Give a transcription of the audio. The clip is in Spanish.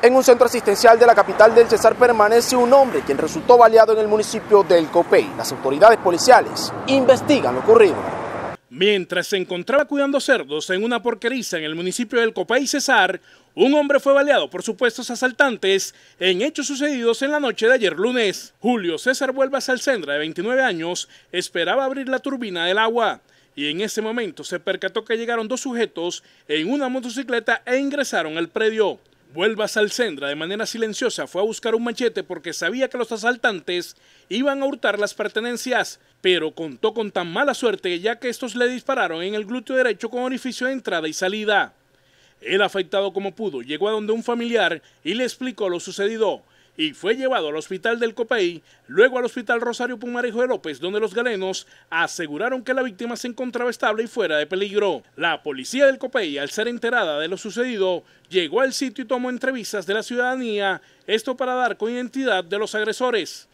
En un centro asistencial de la capital del Cesar permanece un hombre quien resultó baleado en el municipio del Copey. Las autoridades policiales investigan lo ocurrido. Mientras se encontraba cuidando cerdos en una porqueriza en el municipio del Copey Cesar, un hombre fue baleado por supuestos asaltantes en hechos sucedidos en la noche de ayer lunes. Julio César Vuelva Alcendra, de 29 años, esperaba abrir la turbina del agua y en ese momento se percató que llegaron dos sujetos en una motocicleta e ingresaron al predio. Vuelva al Alcendra de manera silenciosa fue a buscar un machete porque sabía que los asaltantes iban a hurtar las pertenencias, pero contó con tan mala suerte que ya que estos le dispararon en el glúteo derecho con orificio de entrada y salida. él afeitado como pudo llegó a donde un familiar y le explicó lo sucedido, y fue llevado al hospital del Copey, luego al hospital Rosario Pumarejo de López, donde los galenos aseguraron que la víctima se encontraba estable y fuera de peligro. La policía del Copey, al ser enterada de lo sucedido, llegó al sitio y tomó entrevistas de la ciudadanía, esto para dar con identidad de los agresores.